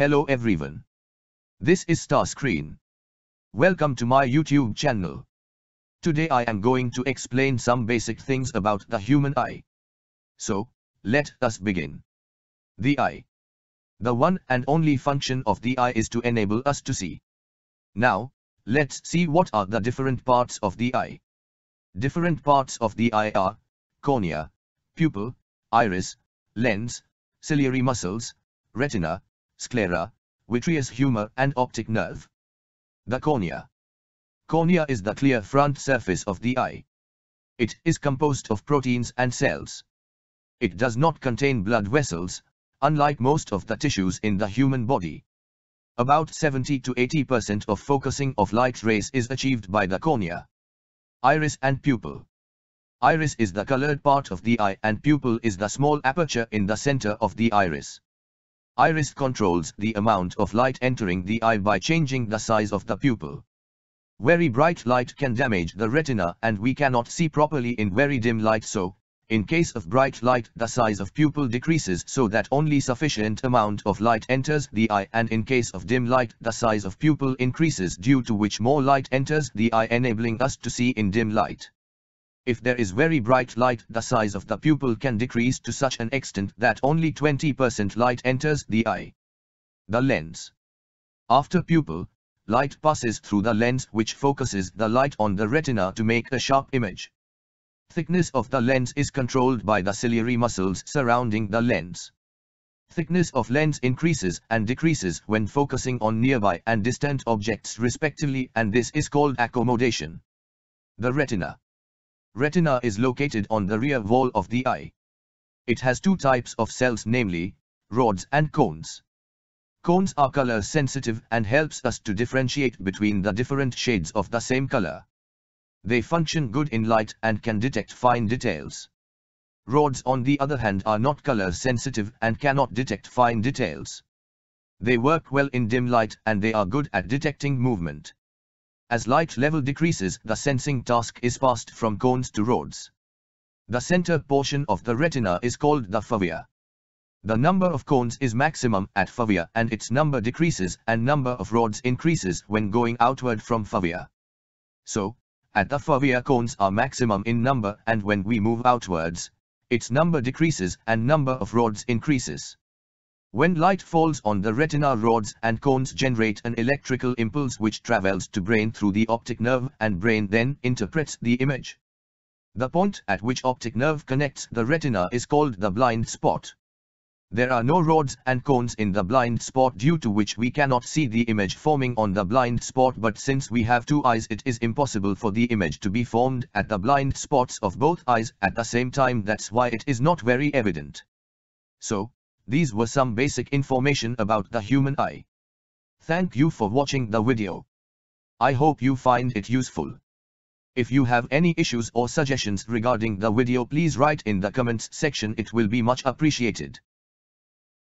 Hello everyone. This is Star Screen. Welcome to my YouTube channel. Today I am going to explain some basic things about the human eye. So, let us begin. The eye. The one and only function of the eye is to enable us to see. Now, let's see what are the different parts of the eye. Different parts of the eye are cornea, pupil, iris, lens, ciliary muscles, retina, sclera, vitreous humor and optic nerve. The cornea. Cornea is the clear front surface of the eye. It is composed of proteins and cells. It does not contain blood vessels, unlike most of the tissues in the human body. About 70 to 80% of focusing of light rays is achieved by the cornea. Iris and pupil. Iris is the colored part of the eye and pupil is the small aperture in the center of the iris. Iris controls the amount of light entering the eye by changing the size of the pupil. Very bright light can damage the retina and we cannot see properly in very dim light so, in case of bright light the size of pupil decreases so that only sufficient amount of light enters the eye and in case of dim light the size of pupil increases due to which more light enters the eye enabling us to see in dim light. If there is very bright light, the size of the pupil can decrease to such an extent that only 20% light enters the eye. The lens. After pupil, light passes through the lens which focuses the light on the retina to make a sharp image. Thickness of the lens is controlled by the ciliary muscles surrounding the lens. Thickness of lens increases and decreases when focusing on nearby and distant objects respectively and this is called accommodation. The retina. Retina is located on the rear wall of the eye. It has two types of cells namely, rods and cones. Cones are color sensitive and helps us to differentiate between the different shades of the same color. They function good in light and can detect fine details. Rods on the other hand are not color sensitive and cannot detect fine details. They work well in dim light and they are good at detecting movement as light level decreases the sensing task is passed from cones to rods. The center portion of the retina is called the fovea. The number of cones is maximum at fovea and its number decreases and number of rods increases when going outward from fovea. So, at the fovea cones are maximum in number and when we move outwards, its number decreases and number of rods increases. When light falls on the retina rods and cones generate an electrical impulse which travels to brain through the optic nerve and brain then interprets the image. The point at which optic nerve connects the retina is called the blind spot. There are no rods and cones in the blind spot due to which we cannot see the image forming on the blind spot but since we have two eyes it is impossible for the image to be formed at the blind spots of both eyes at the same time that's why it is not very evident. So, these were some basic information about the human eye. Thank you for watching the video. I hope you find it useful. If you have any issues or suggestions regarding the video please write in the comments section it will be much appreciated.